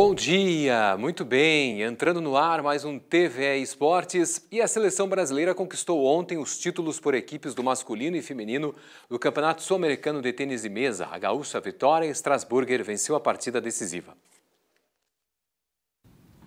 Bom dia, muito bem. Entrando no ar mais um TVE Esportes e a seleção brasileira conquistou ontem os títulos por equipes do masculino e feminino do Campeonato Sul-Americano de Tênis de Mesa. A gaúcha Vitória Strasburger venceu a partida decisiva.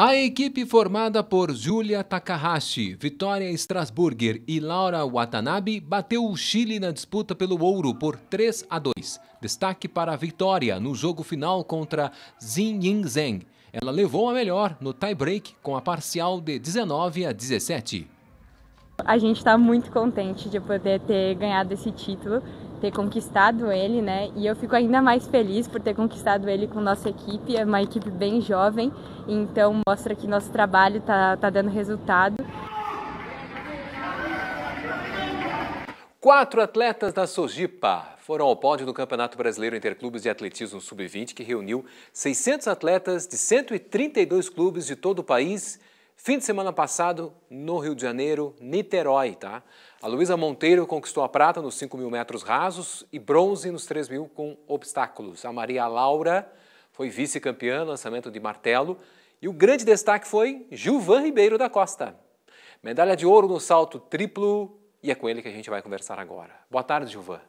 A equipe formada por Julia Takahashi, Vitória Strasburger e Laura Watanabe bateu o Chile na disputa pelo ouro por 3 a 2. Destaque para a vitória no jogo final contra Xin Ying Zeng. Ela levou a melhor no tie-break com a parcial de 19 a 17 a gente está muito contente de poder ter ganhado esse título, ter conquistado ele, né? E eu fico ainda mais feliz por ter conquistado ele com nossa equipe, é uma equipe bem jovem, então mostra que nosso trabalho está tá dando resultado. Quatro atletas da Sojipa foram ao pódio do Campeonato Brasileiro Interclubes de Atletismo Sub-20, que reuniu 600 atletas de 132 clubes de todo o país Fim de semana passado, no Rio de Janeiro, Niterói, tá? A Luísa Monteiro conquistou a prata nos 5 mil metros rasos e bronze nos 3 mil com obstáculos. A Maria Laura foi vice-campeã no lançamento de martelo e o grande destaque foi Gilvan Ribeiro da Costa. Medalha de ouro no salto triplo e é com ele que a gente vai conversar agora. Boa tarde, Gilvan.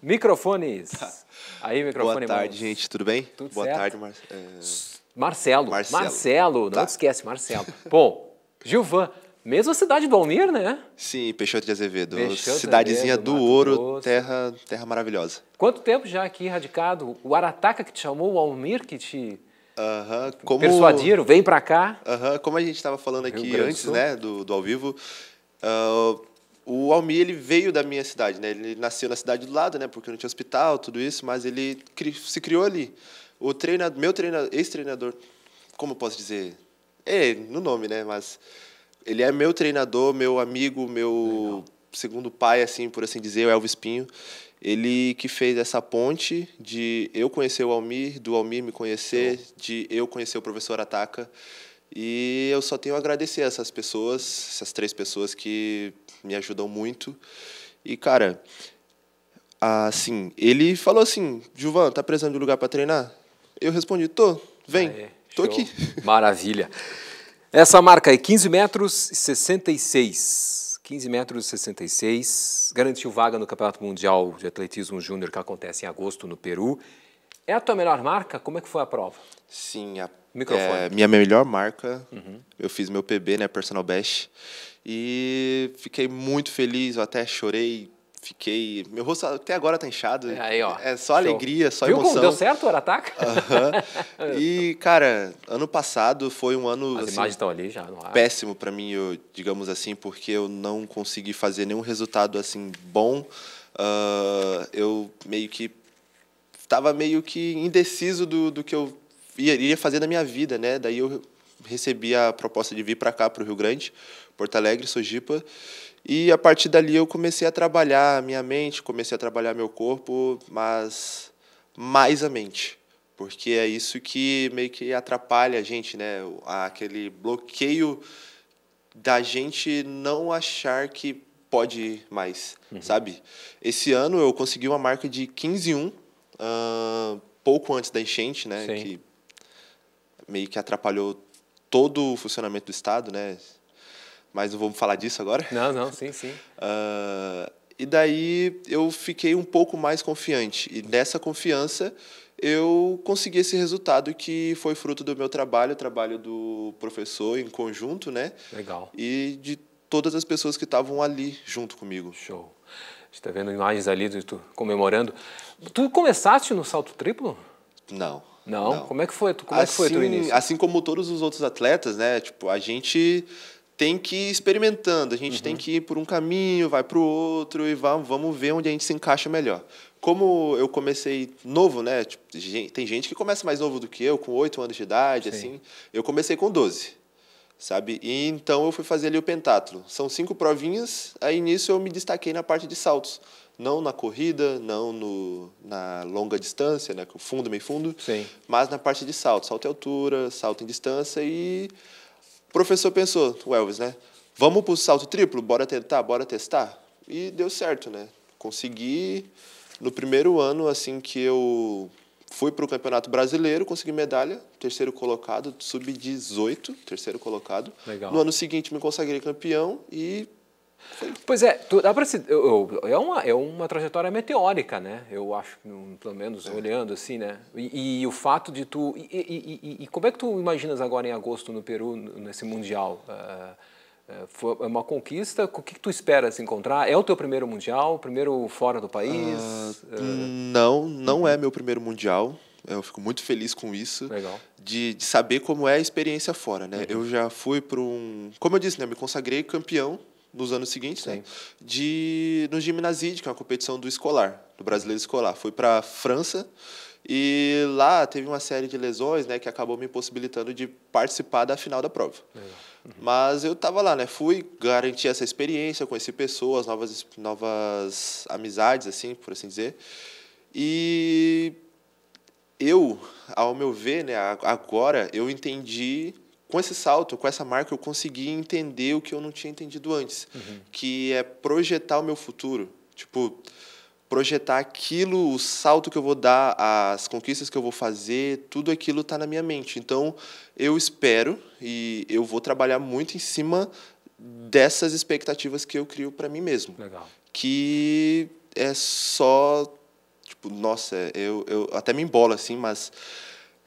Microfones. Aí, microfone. Boa tarde, gente. Tudo bem? Tudo Boa certo? tarde, Marcelo. É... Marcelo. Marcelo. Marcelo tá. não esquece, Marcelo. Bom, Gilvan, mesma cidade do Almir, né? Sim, Peixoto de Azevedo. Peixoto cidadezinha Azevedo, do Mato Ouro, terra, terra maravilhosa. Quanto tempo já aqui radicado? O Arataca que te chamou, o Almir que te uhum, como... persuadiram, vem para cá. Uhum, como a gente estava falando aqui antes, né, do, do ao vivo, uh, o Almir ele veio da minha cidade, né? Ele nasceu na cidade do lado, né? Porque não tinha hospital, tudo isso, mas ele se criou ali. O treinador, meu treinador, ex-treinador, como posso dizer? É, no nome, né? Mas ele é meu treinador, meu amigo, meu Legal. segundo pai, assim, por assim dizer, o Elvis Pinho. Ele que fez essa ponte de eu conhecer o Almir, do Almir me conhecer, de eu conhecer o professor Ataca. E eu só tenho a agradecer a essas pessoas, essas três pessoas que me ajudam muito. E, cara, assim, ele falou assim: Juvan, tá precisando de um lugar para treinar? Eu respondi, tô, vem, Aê, tô show. aqui. Maravilha. Essa marca é 15 metros e 66. 15 metros e 66. Garantiu vaga no Campeonato Mundial de Atletismo Júnior que acontece em agosto no Peru. É a tua melhor marca? Como é que foi a prova? Sim, a é, minha melhor marca. Uhum. Eu fiz meu PB, né, personal best. E fiquei muito feliz, eu até chorei, fiquei. Meu rosto até agora tá inchado. É, aí, ó. É só show. alegria, só Viu emoção. Como deu certo o Arataca? E, cara, ano passado foi um ano. As assim, imagens estão ali já no ar. Péssimo para mim, eu, digamos assim, porque eu não consegui fazer nenhum resultado assim bom. Uh, eu meio que. Tava meio que indeciso do, do que eu iria fazer na minha vida, né? Daí eu recebi a proposta de vir para cá, para o Rio Grande, Porto Alegre, Sojipa. E a partir dali eu comecei a trabalhar minha mente, comecei a trabalhar meu corpo, mas mais a mente. Porque é isso que meio que atrapalha a gente, né? Aquele bloqueio da gente não achar que pode ir mais, uhum. sabe? Esse ano eu consegui uma marca de 15.1, uh, ah, pouco antes da enchente, né? Sim. Que meio que atrapalhou todo o funcionamento do estado, né? mas não vamos falar disso agora. Não, não, sim, sim. Uh, e daí eu fiquei um pouco mais confiante. E nessa confiança eu consegui esse resultado que foi fruto do meu trabalho, trabalho do professor em conjunto, né? Legal. E de todas as pessoas que estavam ali junto comigo. Show. Está vendo imagens ali de tu comemorando. Tu começaste no salto triplo? Não. Não? não. Como é que foi? Como assim, é que foi teu assim, início? Assim como todos os outros atletas, né? Tipo, a gente tem que ir experimentando, a gente uhum. tem que ir por um caminho, vai para o outro e vamos, vamos ver onde a gente se encaixa melhor. Como eu comecei novo, né? Tipo, tem gente que começa mais novo do que eu, com 8 anos de idade, Sim. assim. Eu comecei com 12, sabe? E então eu fui fazer ali o pentatlo. São cinco provinhas, aí nisso eu me destaquei na parte de saltos. Não na corrida, não no, na longa distância, né? Fundo, meio fundo. Sim. Mas na parte de salto. Salto em altura, salto em distância e... Uhum professor pensou, o Elvis, né? Vamos para o salto triplo? Bora tentar, bora testar? E deu certo, né? Consegui, no primeiro ano, assim que eu fui para o Campeonato Brasileiro, consegui medalha, terceiro colocado, sub-18, terceiro colocado. Legal. No ano seguinte me consagrei campeão e Pois é, tu, dá para se, eu, eu, é, uma, é uma trajetória meteórica, né? Eu acho, pelo menos, é. olhando assim, né? E, e, o fato de tu... E, e, e, como é que tu imaginas agora em agosto no Peru, nesse Mundial? Uh, foi é uma conquista, o que, que tu esperas encontrar? É o teu primeiro Mundial, primeiro fora do país? Uh, uh... Não, não uhum. é meu primeiro Mundial. Eu fico muito feliz com isso. Legal. De, de saber como é a experiência fora, né? Uhum. Eu já fui para um... Como eu disse, né? Eu me consagrei campeão nos anos seguintes, né? de, no Gimnaside, que é uma competição do escolar, do brasileiro escolar. Fui para a França e lá teve uma série de lesões né, que acabou me impossibilitando de participar da final da prova. Uhum. Mas eu estava lá, né? Fui garantir essa experiência, conheci pessoas, novas, novas amizades, assim, por assim dizer. E eu, ao meu ver, né, agora, eu entendi com esse salto, com essa marca, eu consegui entender o que eu não tinha entendido antes, uhum. que é projetar o meu futuro. Tipo, projetar aquilo, o salto que eu vou dar, as conquistas que eu vou fazer, tudo aquilo está na minha mente. Então, eu espero e eu vou trabalhar muito em cima dessas expectativas que eu crio para mim mesmo. Legal. Que é só tipo, nossa, eu, eu até me embolo assim, mas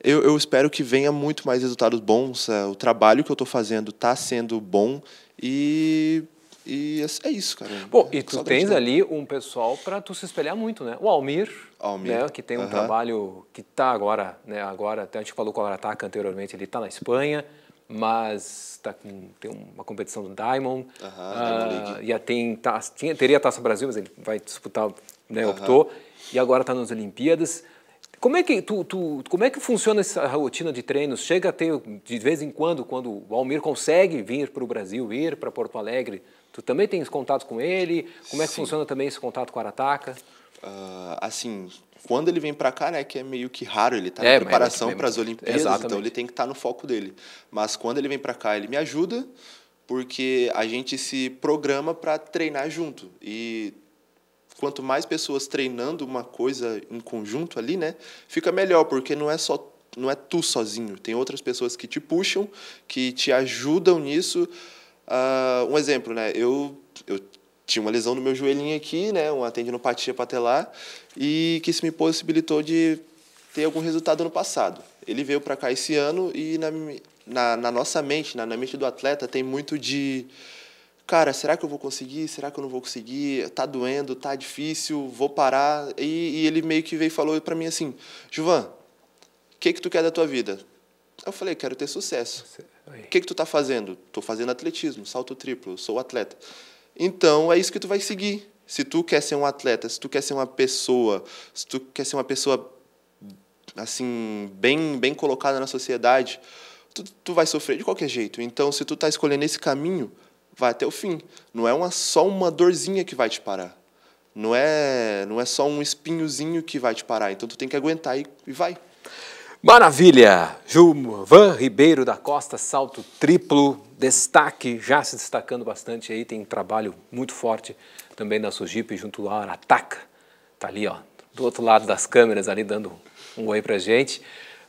eu, eu espero que venha muito mais resultados bons. É, o trabalho que eu estou fazendo está sendo bom e e é, é isso, cara. Bom, é e tu tens ali um pessoal para tu se espelhar muito, né? O Almir, Almir. Né? que tem um uh -huh. trabalho que tá agora, né? Agora, até a gente falou com o Arataca anteriormente, ele está na Espanha, mas tá com, tem uma competição do Diamond. Uh ah, -huh, já tem, tinha, teria a Taça Brasil, mas ele vai disputar, né? Uh -huh. Optou. E agora está nas Olimpíadas. Como é que tu, tu, como é que funciona essa rotina de treinos? Chega a ter de vez em quando, quando o Almir consegue vir para o Brasil, ir para Porto Alegre, tu também tens contato com ele? Como é que Sim. funciona também esse contato com a Arataca? Uh, assim, quando ele vem para cá, né, que é meio que raro, ele tá é, preparação para as Olimpíadas, então Exatamente. então ele tem que estar tá no foco dele. Mas quando ele vem para cá, ele me ajuda porque a gente se programa para treinar junto e quanto mais pessoas treinando uma coisa em conjunto ali, né, fica melhor, porque não é só não é tu sozinho, tem outras pessoas que te puxam, que te ajudam nisso. Uh, um exemplo, né, eu, eu tinha uma lesão no meu joelhinho aqui, né, uma tendinopatia patelar, e que isso me possibilitou de ter algum resultado no passado. Ele veio para cá esse ano e na, na, na nossa mente, na, na mente do atleta, tem muito de cara, será que eu vou conseguir? Será que eu não vou conseguir? Tá doendo, tá difícil, vou parar. E, e ele meio que veio e falou para mim assim: Juvan, o que, que tu quer da tua vida? Eu falei: quero ter sucesso. O que, que tu tá fazendo? Tô fazendo atletismo, salto triplo, sou atleta. Então é isso que tu vai seguir. Se tu quer ser um atleta, se tu quer ser uma pessoa, se tu quer ser uma pessoa assim bem bem colocada na sociedade, tu, tu vai sofrer de qualquer jeito. Então se tu tá escolhendo esse caminho, vai até o fim. Não é uma, só uma dorzinha que vai te parar. Não é, não é só um espinhozinho que vai te parar. Então tu tem que aguentar e, e vai. Maravilha! Gilvan Ribeiro da Costa, salto triplo, destaque, já se destacando bastante aí, tem um trabalho muito forte também na Sujipe, junto lá na Ataca. Tá ali, ó, do outro lado das câmeras ali, dando um oi pra gente.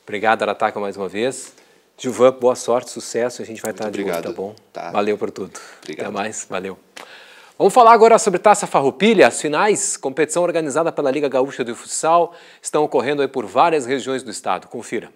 Obrigado, Arataca, mais uma vez. Gilvan, boa sorte, sucesso. A gente vai Muito estar tá obrigado. de volta, tá bom? Tá. Valeu por tudo. Obrigado. Até mais, valeu. Vamos falar agora sobre Taça Farroupilha, as finais, competição organizada pela Liga Gaúcha de Futsal, estão ocorrendo aí por várias regiões do estado. Confira.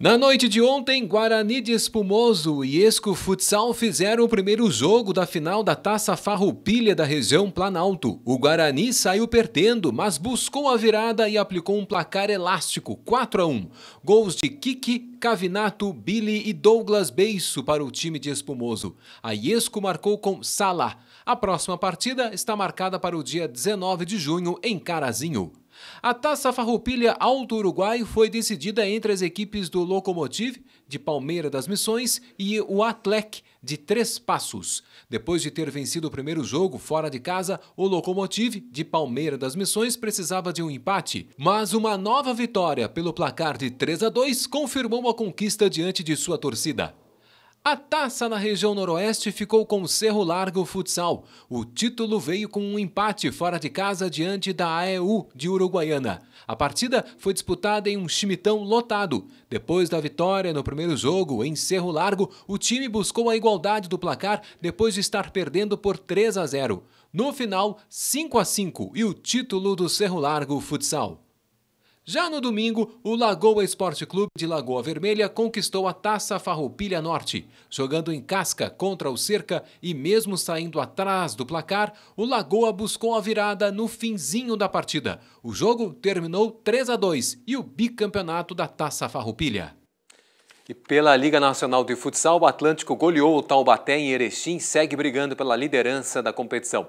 Na noite de ontem, Guarani de Espumoso e Esco Futsal fizeram o primeiro jogo da final da Taça Farroupilha da região Planalto. O Guarani saiu perdendo, mas buscou a virada e aplicou um placar elástico, 4 a 1. Gols de Kiki, Cavinato, Billy e Douglas Beisso para o time de Espumoso. A Esco marcou com Salah. A próxima partida está marcada para o dia 19 de junho em Carazinho. A Taça Farroupilha Alto Uruguai foi decidida entre as equipes do Locomotive, de Palmeira das Missões, e o Atlec, de Três Passos. Depois de ter vencido o primeiro jogo fora de casa, o Locomotive, de Palmeira das Missões, precisava de um empate. Mas uma nova vitória pelo placar de 3 a 2 confirmou a conquista diante de sua torcida. A taça na região noroeste ficou com o Cerro Largo Futsal. O título veio com um empate fora de casa diante da AEU de Uruguaiana. A partida foi disputada em um chimitão lotado. Depois da vitória no primeiro jogo, em Cerro Largo, o time buscou a igualdade do placar depois de estar perdendo por 3 a 0. No final, 5 a 5 e o título do Cerro Largo Futsal. Já no domingo, o Lagoa Esporte Clube de Lagoa Vermelha conquistou a Taça Farroupilha Norte. Jogando em casca contra o Cerca e mesmo saindo atrás do placar, o Lagoa buscou a virada no finzinho da partida. O jogo terminou 3 a 2 e o bicampeonato da Taça Farroupilha. E pela Liga Nacional de Futsal, o Atlântico goleou o Taubaté em Erechim e segue brigando pela liderança da competição.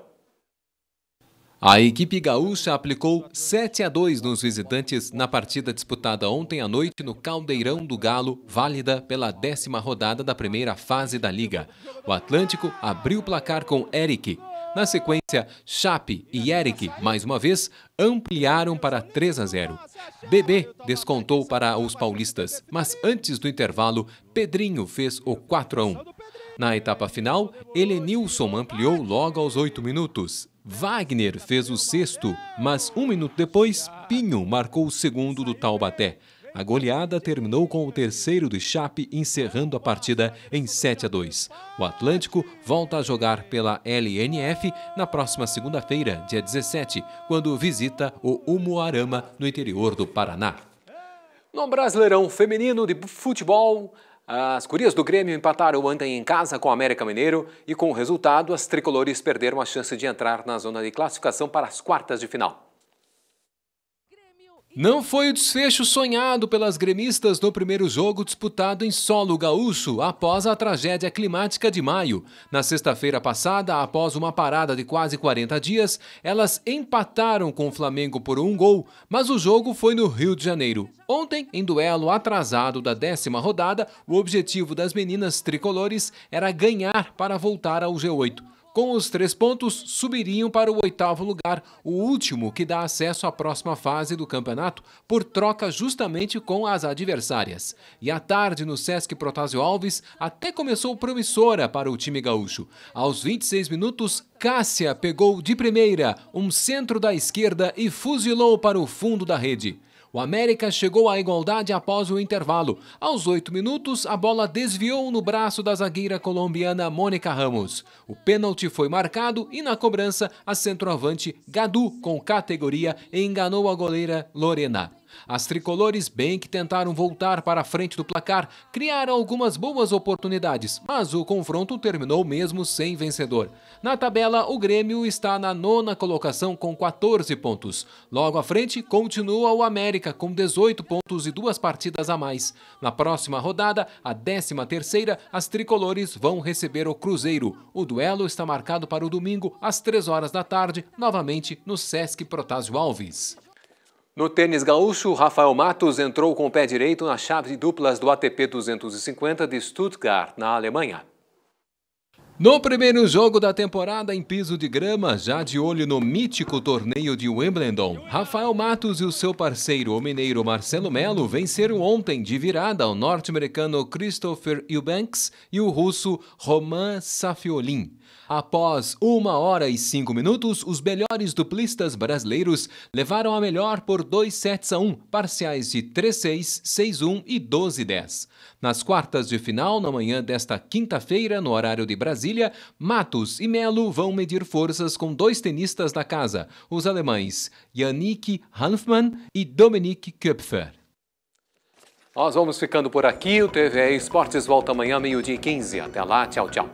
A equipe gaúcha aplicou 7 a 2 nos visitantes na partida disputada ontem à noite no Caldeirão do Galo, válida pela décima rodada da primeira fase da Liga. O Atlântico abriu o placar com Eric. Na sequência, Chape e Eric, mais uma vez, ampliaram para 3 a 0. Bebê descontou para os paulistas, mas antes do intervalo, Pedrinho fez o 4 a 1. Na etapa final, Helenilson ampliou logo aos 8 minutos. Wagner fez o sexto, mas um minuto depois, Pinho marcou o segundo do Taubaté. A goleada terminou com o terceiro do Chape, encerrando a partida em 7 a 2. O Atlântico volta a jogar pela LNF na próxima segunda-feira, dia 17, quando visita o Umuarama, no interior do Paraná. No Brasileirão Feminino de Futebol, as curias do Grêmio empataram ontem em casa com o América Mineiro e, com o resultado, as tricolores perderam a chance de entrar na zona de classificação para as quartas de final. Não foi o desfecho sonhado pelas gremistas no primeiro jogo disputado em solo gaúcho após a tragédia climática de maio. Na sexta-feira passada, após uma parada de quase 40 dias, elas empataram com o Flamengo por um gol, mas o jogo foi no Rio de Janeiro. Ontem, em duelo atrasado da décima rodada, o objetivo das meninas tricolores era ganhar para voltar ao G8. Com os três pontos, subiriam para o oitavo lugar, o último que dá acesso à próxima fase do campeonato por troca justamente com as adversárias. E a tarde no Sesc Protásio Alves até começou promissora para o time gaúcho. Aos 26 minutos, Cássia pegou de primeira um centro da esquerda e fuzilou para o fundo da rede. O América chegou à igualdade após o intervalo. Aos oito minutos, a bola desviou no braço da zagueira colombiana Mônica Ramos. O pênalti foi marcado e, na cobrança, a centroavante Gadu, com categoria, enganou a goleira Lorena. As tricolores, bem que tentaram voltar para a frente do placar, criaram algumas boas oportunidades, mas o confronto terminou mesmo sem vencedor. Na tabela, o Grêmio está na nona colocação com 14 pontos. Logo à frente, continua o América com 18 pontos e duas partidas a mais. Na próxima rodada, a 13 terceira, as tricolores vão receber o Cruzeiro. O duelo está marcado para o domingo, às 3 horas da tarde, novamente no Sesc Protásio Alves. No tênis gaúcho, Rafael Matos entrou com o pé direito na chave de duplas do ATP 250 de Stuttgart, na Alemanha. No primeiro jogo da temporada em piso de grama, já de olho no mítico torneio de Wimbledon, Rafael Matos e o seu parceiro, o mineiro Marcelo Melo, venceram ontem de virada o norte-americano Christopher Eubanks e o russo Roman Safiolin. Após uma hora e cinco minutos, os melhores duplistas brasileiros levaram a melhor por dois sets a 1, um, parciais de 3-6, 6-1 e 12-10. Nas quartas de final, na manhã desta quinta-feira, no horário de Brasília, Matos e Melo vão medir forças com dois tenistas da casa, os alemães Yannick Hanfmann e Dominik Köpfer. Nós vamos ficando por aqui. O TVE Esportes volta amanhã, meio-dia e 15. Até lá, tchau, tchau.